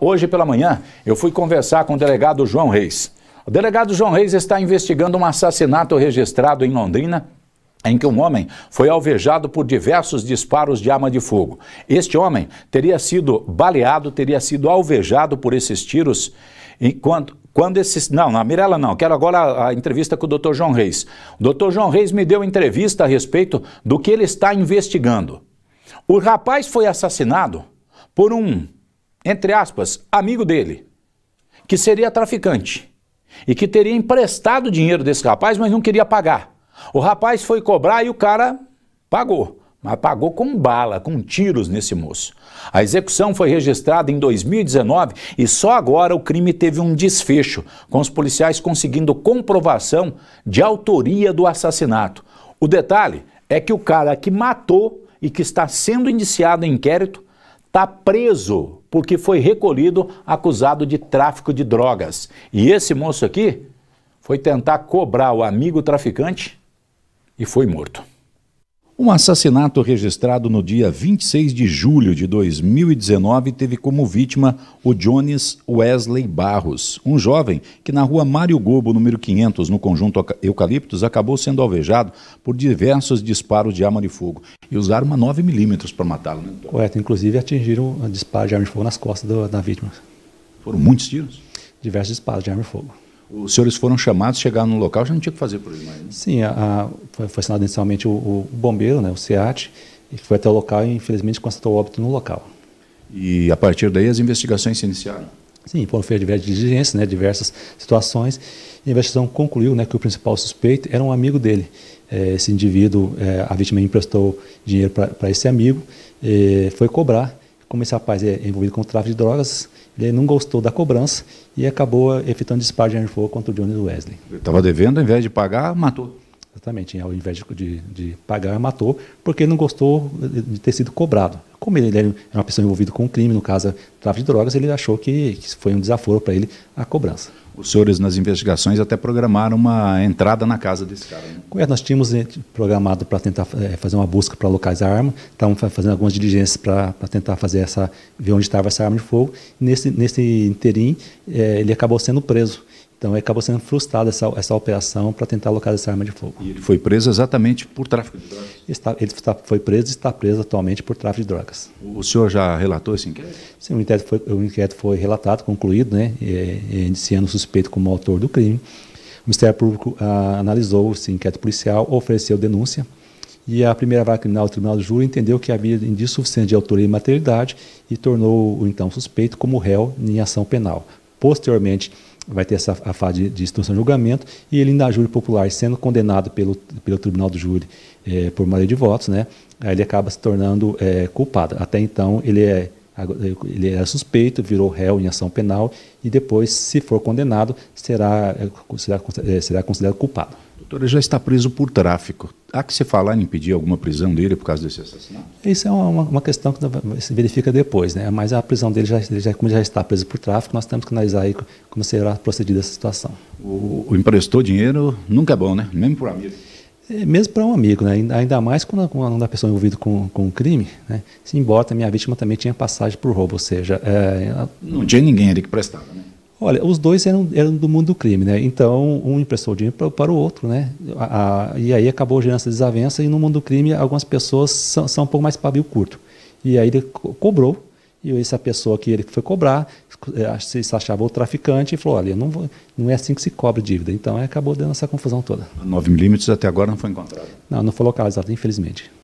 Hoje pela manhã, eu fui conversar com o delegado João Reis. O delegado João Reis está investigando um assassinato registrado em Londrina em que um homem foi alvejado por diversos disparos de arma de fogo. Este homem teria sido baleado, teria sido alvejado por esses tiros, enquanto. Quando esses. Não, na Mirella não, quero agora a, a entrevista com o Dr. João Reis. O Dr. João Reis me deu entrevista a respeito do que ele está investigando. O rapaz foi assassinado por um entre aspas, amigo dele, que seria traficante e que teria emprestado dinheiro desse rapaz, mas não queria pagar. O rapaz foi cobrar e o cara pagou, mas pagou com bala, com tiros nesse moço. A execução foi registrada em 2019 e só agora o crime teve um desfecho, com os policiais conseguindo comprovação de autoria do assassinato. O detalhe é que o cara que matou e que está sendo indiciado em inquérito está preso porque foi recolhido acusado de tráfico de drogas. E esse moço aqui foi tentar cobrar o amigo traficante e foi morto. Um assassinato registrado no dia 26 de julho de 2019 teve como vítima o Jones Wesley Barros, um jovem que na rua Mário Gobo, número 500, no conjunto Eucaliptos, acabou sendo alvejado por diversos disparos de arma de fogo. E usaram uma 9mm para matá-lo, né? Correto, inclusive atingiram um disparo de arma de fogo nas costas do, da vítima. Foram muitos tiros? Diversos disparos de arma de fogo os senhores foram chamados, chegaram no local, já não tinha o que fazer por eles mais. Né? Sim, a, a, foi assinado inicialmente o, o, bombeiro, né, o SEAT, que foi até o local e infelizmente constatou óbito no local. E a partir daí as investigações se iniciaram? Sim, foram feitas diversas diligências, né, diversas situações. E a investigação concluiu né, que o principal suspeito era um amigo dele. É, esse indivíduo, é, a vítima emprestou dinheiro para esse amigo, é, foi cobrar. Como esse rapaz é envolvido com o tráfico de drogas, ele não gostou da cobrança e acabou efetuando eh, disparo de arma fogo contra o Johnny Wesley. Ele estava devendo, ao invés de pagar, matou. Exatamente, ao invés de, de pagar, matou, porque não gostou de ter sido cobrado. Como ele é uma pessoa envolvida com um crime, no caso, tráfico de drogas, ele achou que, que foi um desaforo para ele a cobrança os senhores nas investigações até programaram uma entrada na casa desse cara. Né? É, nós tínhamos né, programado para tentar é, fazer uma busca para localizar a arma, estávamos fazendo algumas diligências para tentar fazer essa, ver onde estava essa arma de fogo. nesse, nesse interim, é, ele acabou sendo preso. Então acabou sendo frustrada essa, essa operação para tentar localizar essa arma de fogo. E ele foi preso exatamente por tráfico de drogas? Está, ele está, foi preso e está preso atualmente por tráfico de drogas. O, senhor já relatou esse inquérito? Sim, o inquérito foi, o inquérito foi relatado, concluído, né, é, o suspeito como autor do crime. O Ministério Público a, ah, analisou esse inquérito policial, ofereceu denúncia e a primeira vara criminal do Tribunal do Júri entendeu que havia indício suficiente de autoria e materialidade e tornou o então suspeito como réu em ação penal. Posteriormente, vai ter essa a fase de, de instrução de julgamento, e ele ainda júri popular, sendo condenado pelo, pelo tribunal do júri é, por maioria de votos, né, aí ele acaba se tornando é, culpado. Até então, ele, é, eh, ele era suspeito, virou réu em ação penal, e depois, se for condenado, será, será, será considerado culpado. Doutor, ele já está preso por tráfico. Há que se falar em impedir alguma prisão dele por causa desse assassinato? Isso é uma, uma questão que se verifica depois, né? Mas a prisão dele, já, já, como já está preso por tráfico, nós temos que analisar aí como será procedida essa situação. O, o emprestou dinheiro nunca é bom, né? Mesmo para um amigo. É, mesmo para um amigo, né? ainda mais quando, quando a pessoa é envolvida com, com um crime, né? Se embora a minha vítima também tinha passagem por roubo, ou seja... É, não tinha ninguém ali que prestava, né? Olha, os dois eram, eram do mundo do crime, né? Então, um emprestou o dinheiro para, para o outro, né? A, a, e aí acabou gerando essa desavença e no mundo do crime algumas pessoas são, são um pouco mais pavio curto. E aí ele co cobrou e essa pessoa que ele foi cobrar eh, se achava o traficante e falou, olha, não, vou, não é assim que se cobre dívida. Então, acabou dando essa confusão toda. 9 milímetros até agora não foi encontrado? Não, não foi localizado, infelizmente.